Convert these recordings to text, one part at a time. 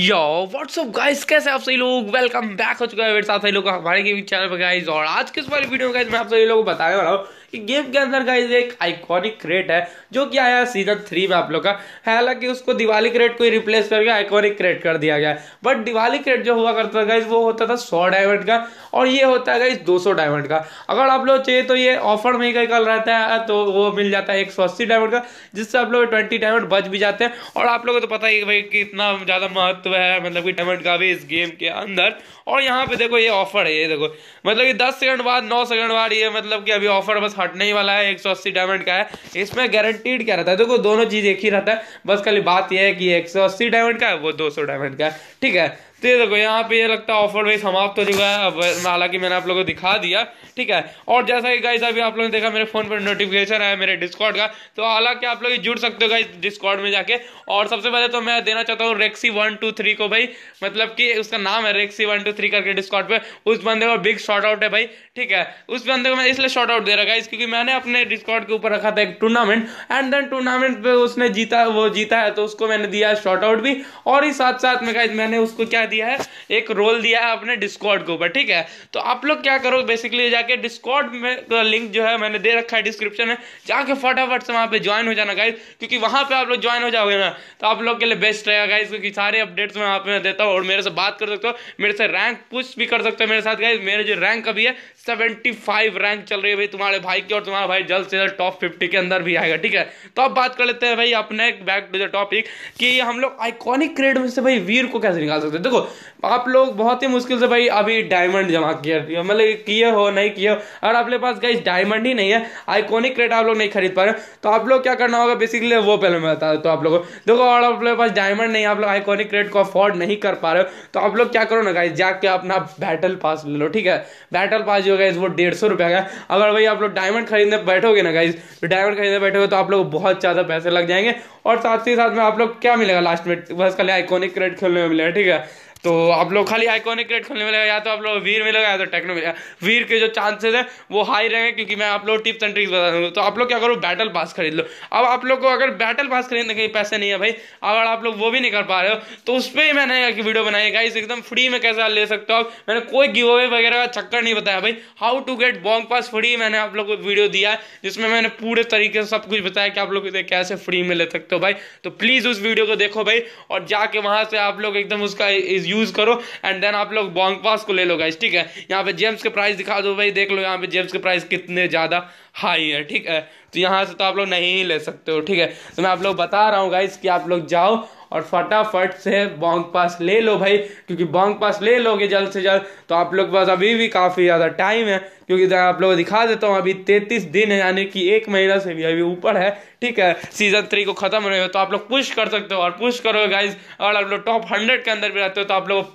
यो WhatsApp guys कैसे आप सही लोग वेलकम बैक हो चुका है मेरे साथ लोग हमारे गेमिंग चैनल पर गाइस और आज के इस वाले वीडियो में गाइस मैं आप सभी लोगों को बताने वाला हूँ कि गेम के अंदर का एक आइकॉनिक क्रेट है जो कि आया सीजन थ्री में आप लोग का हालांकि उसको दिवाली क्रेट को रिप्लेस करके आइकॉनिक क्रेट कर दिया गया बट दिवाली क्रेट जो हुआ करता था गाइज वो होता था सौ डायमंड का और ये होता है गाइज दो डायमंड का अगर आप लोग चाहिए तो ये ऑफर में ही कल रहता है तो वो मिल जाता है एक सौ अस्सी डायमंड का जिससे आप लोग ट्वेंटी डायमंड बच भी जाते हैं और आप लोगों को तो पता ही भाई कि इतना ज़्यादा महत्व है मतलब कि डायमंड का भी इस गेम के अंदर और यहाँ पे देखो ये ऑफर है ये देखो मतलब कि दस सेकंड बाद नौ सेकंड बाद ये मतलब कि अभी ऑफर बस हटने ही वाला है एक सौ अस्सी डायमंड का है इसमें गारंटीड क्या रहता है देखो तो दोनों चीज़ एक ही रहता है बस खाली बात यह है कि एक सौ अस्सी डायमंड का है वो दो सौ डायमंड का है ठीक है तो ये देखो यहाँ पे ये लगता है ऑफर भाई समाप्त हो चुका है अब हालांकि मैंने आप लोगों को दिखा दिया ठीक है और जैसा कि गाइस अभी आप लोगों ने देखा मेरे फोन पर नोटिफिकेशन आया मेरे डिस्कॉर्ड का तो हालांकि आप लोग जुड़ सकते हो गाइस डिस्कॉर्ड में जाके और सबसे पहले तो मैं देना चाहता हूँ रेक्सी वन टू थ्री को भाई मतलब कि उसका नाम है रेक्सी वन टू थ्री करके डिस्कॉर्ड पे उस बंदे का बिग शॉर्ट आउट है भाई ठीक है उस बंदे को मैं इसलिए शॉर्ट आउट दे रहा गाइस क्योंकि मैंने अपने डिस्कॉर्ड के ऊपर रखा था एक टूर्नामेंट एंड देन टूर्नामेंट पे उसने जीता वो जीता है तो उसको मैंने दिया शॉर्ट आउट भी और ही साथ साथ में गाइज मैंने उसको क्या क्या दिया है एक रोल दिया है अपने डिस्कॉर्ड के ऊपर ठीक है तो आप लोग क्या करो बेसिकली जाके डिस्कॉर्ड में तो लिंक जो है मैंने दे रखा है डिस्क्रिप्शन में जाके फटाफट से वहाँ पे ज्वाइन हो जाना गाइज क्योंकि वहाँ पे आप लोग ज्वाइन हो जाओगे ना तो आप लोग के लिए बेस्ट रहेगा गाइज क्योंकि सारे अपडेट्स मैं वहाँ पे देता हूँ और मेरे से बात कर सकते हो मेरे से रैंक पुश भी कर सकते हो मेरे साथ गाइज मेरे जो रैंक अभी है सेवेंटी फाइव रैंक चल रही है भाई तुम्हारे भाई की और तुम्हारा भाई जल्द से जल्द टॉप फिफ्टी के अंदर भी आएगा ठीक है तो अब बात कर लेते हैं भाई अपने बैक टू द टॉपिक कि हम लोग आइकॉनिक क्रेड में से भाई वीर को कैसे निकाल सकते हैं देखो देखो आप लोग बहुत ही मुश्किल से भाई अभी डायमंड जमा किया मतलब किए हो नहीं किए हो अगर आपके पास गई डायमंड ही नहीं है आइकॉनिक क्रेट आप लोग नहीं खरीद पा रहे तो आप लोग क्या करना होगा बेसिकली वो पहले मैं बता तो आप लोगों को देखो और आपके पास डायमंड नहीं आप लोग आइकॉनिक क्रेट को अफोर्ड नहीं कर पा रहे हो तो आप लोग क्या करो ना गाइज जाके अपना बैटल पास ले लो ठीक है बैटल पास जो गाइज वो डेढ़ सौ रुपया का अगर भाई आप लोग डायमंड खरीदने बैठोगे ना गाइज तो डायमंड खरीदने बैठोगे तो आप लोग बहुत ज़्यादा पैसे लग जाएंगे और साथ ही साथ में आप लोग क्या मिलेगा लास्ट में बस खाली आइकॉनिक क्रेट खेलने में मिलेगा ठीक है तो आप लोग खाली आइकॉनिक रेट खोलने मिलेगा या तो आप लोग वीर मिलेगा या तो टेक्नो मिलेगा वीर के जो चांसेस है वो हाई रहेंगे क्योंकि मैं आप लोग टिप्स एंड ट्रिक्स बता दूँगा तो आप लोग क्या करो बैटल पास खरीद लो अब आप लोग को अगर बैटल पास खरीदने के पैसे नहीं है भाई अगर आप लोग वो भी नहीं कर पा रहे हो तो उस पर ही मैंने एक वीडियो बनाई गाइस एकदम फ्री में कैसे ले सकते हो मैंने कोई गिव अवे वगैरह का चक्कर नहीं बताया भाई how to get bong pass free मैंने आप लोग को वीडियो दिया जिसमें मैंने पूरे तरीके से सब कुछ बताया कि आप लोग इसे कैसे फ्री में ले सकते हो भाई तो प्लीज़ उस वीडियो को देखो भाई और जाके वहाँ से आप लोग एकदम उसका यूज़ करो एंड देन आप लोग बॉन्ग पास को ले लो गाइस ठीक है यहाँ पे जेम्स के प्राइस दिखा दो भाई देख लो यहाँ पे जेम्स के प्राइस कितने ज़्यादा हाई है ठीक है तो यहाँ से तो आप लोग नहीं ले सकते हो ठीक है तो मैं आप लोग बता रहा हूँ गाइस की आप लोग जाओ और फटाफट से बॉन्ग पास ले लो भाई क्योंकि बॉन्ग पास ले लोगे जल्द से जल्द तो आप लोग के पास अभी भी काफ़ी ज़्यादा टाइम है क्योंकि इधर आप लोग दिखा देता हूँ अभी तैतीस दिन है यानी कि एक महीना से भी अभी ऊपर है ठीक है सीजन थ्री को खत्म हो रहे हो तो आप लोग पुश कर सकते हो और पुश करो गाइज और आप लोग टॉप हंड्रेड के अंदर भी रहते हो तो आप लोग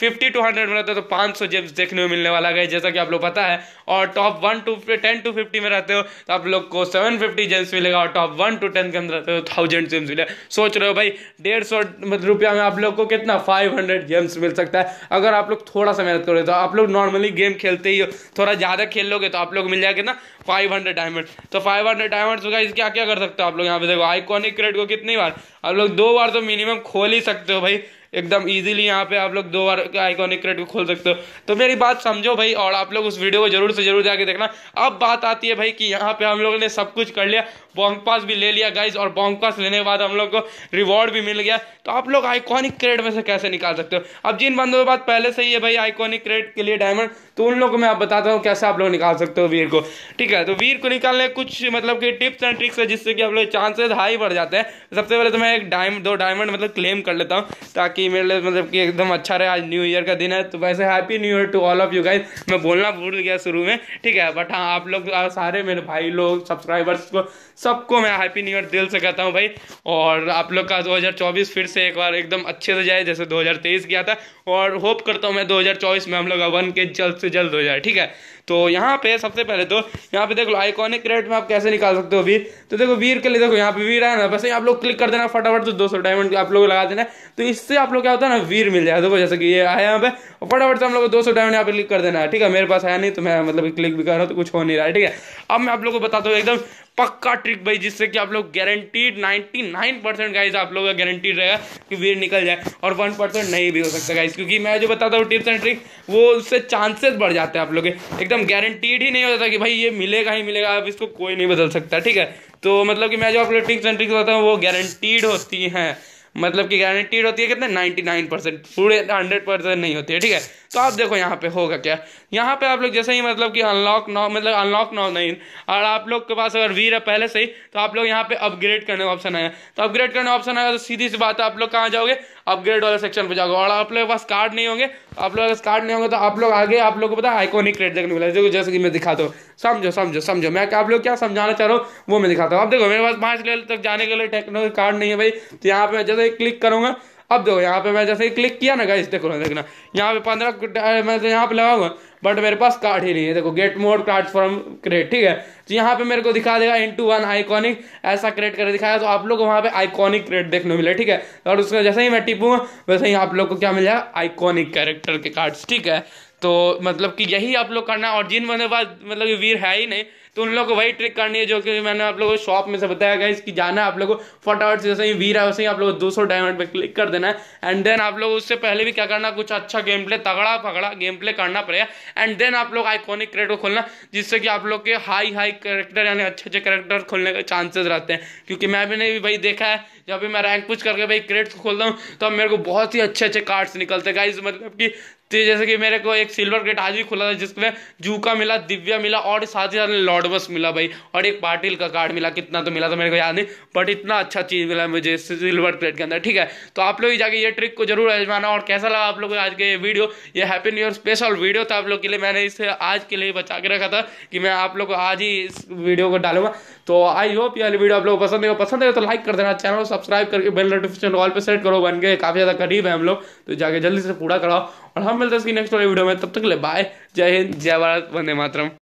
फिफ्टी टू हंड्रेड में रहते हो तो पाँच सौ जेम्स देखने को मिलने वाला गाइज जैसा कि आप लोग पता है और top one to ten to fifty में रहते हो तो आप लोग को सेवन फिफ्टी जेम्स मिलेगा और टॉप वन टू टेन के अंदर रहते हो थाउजेंड तो जेम्स मिलेगा सोच रहे हो भाई डेढ़ सौ रुपया में आप लोग को कितना फाइव हंड्रेड जेम्स मिल सकता है अगर आप लोग थोड़ा सा मेहनत करो तो आप लोग नॉर्मली गेम खेलते ही हो थोड़ा ज़्यादा ज़्यादा खेल लोगे तो आप लोग मिल जाएगा कितना फाइव हंड्रेड डायमंड तो फाइव हंड्रेड डायमंड होगा क्या क्या कर सकते हो आप लोग यहाँ पे देखो आइकॉनिक क्रेड को कितनी बार आप लोग दो बार तो मिनिमम खोल ही सकते हो भाई एकदम इजीली यहाँ पे आप लोग दो बार आइकॉनिक क्रेड को खोल सकते हो तो मेरी बात समझो भाई और आप लोग उस वीडियो को जरूर से जरूर जाके देखना अब बात आती है भाई कि यहाँ पे हम लोगों ने सब कुछ कर लिया बॉन्ग पास भी ले लिया गाइज और बॉन्ग पास लेने के बाद हम लोग को रिवॉर्ड भी मिल गया तो आप लोग आइकॉनिक क्रेड में से कैसे निकाल सकते हो अब जिन बंदों के पास पहले से ही है भाई आइकॉनिक क्रेड के लिए डायमंड तो उन लोगों को मैं आप बताता हूँ कैसे आप लोग निकाल सकते हो वीर को ठीक है तो वीर को निकालने कुछ मतलब कि टिप्स एंड ट्रिक्स है जिससे कि आप लोग चांसेस हाई बढ़ जाते हैं सबसे पहले तो मैं एक डायम दो डायमंड मतलब क्लेम कर लेता हूँ ताकि मेरे लिए मतलब कि एकदम अच्छा रहे आज न्यू ईयर का दिन है तो वैसे happy new year to all of you guys मैं बोलना भूल गया शुरू में ठीक है बट हाँ आप लोग सारे मेरे भाई लोग सब्सक्राइबर्स को सबको मैं हैप्पी न्यू ईयर दिल से कहता हूँ भाई और आप लोग का 2024 फिर से एक बार एकदम अच्छे से जाए जैसे 2023 गया था और होप करता हूँ मैं 2024 में हम लोग वन के जल्द से जल्द हो जाए ठीक है तो यहाँ पे सबसे पहले तो यहाँ पे देख लो आइकॉनिक रेट में आप कैसे निकाल सकते हो वीर तो देखो वीर के लिए देखो यहाँ पे वीर है ना वैसे आप लोग क्लिक कर देना फटाफट तो दो सौ डायमंड आप लोग लगा देना तो इससे आप लोग क्या होता है ना वीर मिल जाए देखो जैसे कि ये आया यहाँ पे फटाफट से हम लोग दो सौ डायमंड यहाँ पे क्लिक कर देना है ठीक है मेरे पास आया नहीं तो मैं मतलब क्लिक भी कर रहा हूँ तो कुछ हो नहीं रहा है ठीक है अब मैं आप लोग को बताता हूँ एकदम पक्का ट्रिक भाई जिससे कि आप लोग गारंटीड 99 परसेंट गाइज आप लोग का गारंटीड रहेगा कि वीर निकल जाए और वन परसेंट नहीं भी हो सकता गाइज क्योंकि मैं जो बताता हूँ टिप्स एंड ट्रिक वो उससे चांसेस बढ़ जाते हैं आप लोग के एकदम गारंटीड ही नहीं होता कि भाई ये मिलेगा ही मिलेगा आप इसको कोई नहीं बदल सकता ठीक है तो मतलब कि मैं जो आप लोग टिप्स एंड ट्रिक्स बताता हूँ वो गारंटीड होती हैं मतलब कि गारंटीड होती है कितना नाइन्टी नाइन परसेंट पूरे हंड्रेड परसेंट नहीं होती है ठीक है तो आप देखो यहाँ पे होगा क्या यहाँ पे आप लोग जैसे ही मतलब कि अनलॉक नाउ मतलब अनलॉक नाउ नहीं और आप लोग के पास अगर वीर है पहले से ही तो आप लोग यहाँ पे अपग्रेड करने का ऑप्शन आया तो अपग्रेड करने का ऑप्शन आएगा तो सीधी सी बात है आप लोग कहाँ जाओगे अपग्रेड वाले सेक्शन पर जाओगे और आप लोग के पास कार्ड नहीं होंगे तो आप लोग अगर कार्ड नहीं होंगे तो आप लोग आगे आप लोग को पता आइकोनिक रेट देखने मिला देखो जैसे कि मैं दिखाता हूँ समझो समझो समझो मैं आप लोग क्या समझाना चाह रहा हूँ वो मैं दिखाता हूँ आप देखो मेरे पास पाँच लेवल तक जाने के लिए टेक्नो कार्ड नहीं है भाई तो यहाँ पे जैसे क्लिक करूँगा अब देखो यहाँ पे मैं जैसे क्लिक किया ना गाइस देखो देखना यहाँ पे पंद्रह मैं तो यहाँ पे लगाऊंगा बट मेरे पास कार्ड ही नहीं है देखो get mod card from create ठीक है तो यहाँ पे मेरे को दिखा देगा इन टू वन आइकॉनिक ऐसा क्रिएट करके दिखाया तो आप लोग को वहाँ पे आइकॉनिक क्रिएट देखने मिले ठीक है और उसका जैसे ही मैं टिपूंगा वैसे ही आप लोग को क्या मिल जाएगा आइकॉनिक कैरेक्टर के कार्ड्स ठीक है तो मतलब कि यही आप लोग करना और जिन बने बाद मतलब, मतलब वीर है ही नहीं तो उन लोग को वही ट्रिक करनी है जो कि मैंने आप लोगों को शॉप में से बताया गया इसकी जाना है आप लोगों को फटाफट से जैसे ही वीर है वैसे ही आप लोग दो सौ डायमंड पर क्लिक कर देना है एंड देन आप लोग उससे पहले भी क्या करना कुछ अच्छा गेम प्ले तगड़ा फगड़ा गेम प्ले करना पड़ेगा एंड देन आप लोग आइकोनिक क्रेड को खोलना जिससे कि आप लोग के हाई हाई करेक्टर यानी अच्छे अच्छे करेक्टर खोलने के चांसेस रहते हैं क्योंकि मैं भी नहीं भाई देखा है जब भी मैं रैंक पुश करके भाई को खोलता हूँ तो मेरे को बहुत ही अच्छे अच्छे कार्ड्स निकलते हैं गाइज मतलब कि तो जैसे कि मेरे को एक सिल्वर गेट आज भी खुला था जिसमें जूका मिला दिव्या मिला और साथ ही साथ लॉडबस मिला भाई और एक पाटिल का कार्ड मिला कितना तो मिला था मेरे को याद नहीं बट इतना अच्छा चीज़ मिला मुझे सिल्वर प्लेट के अंदर ठीक है तो आप लोग जाके ये ट्रिक को जरूर आजमाना और कैसा लगा आप लोग आज के ये वीडियो ये happy new year special video था आप लोग के लिए मैंने इसे आज के लिए बचा के रखा था कि मैं आप लोग को आज ही इस वीडियो को डालूंगा तो आई होप ये वीडियो आप लोग पसंद है पसंद है तो लाइक कर देना चैनल को सब्सक्राइब करके बेल नोटिफिकेशन ऑल पर सेट करो बन गए काफ़ी ज़्यादा करीब है हम लोग तो जाके जल्दी से पूरा कराओ और हम मिलते हैं इसकी नेक्स्ट वाली वीडियो में तब तक ले बाय जय हिंद जय भारत वंदे मातरम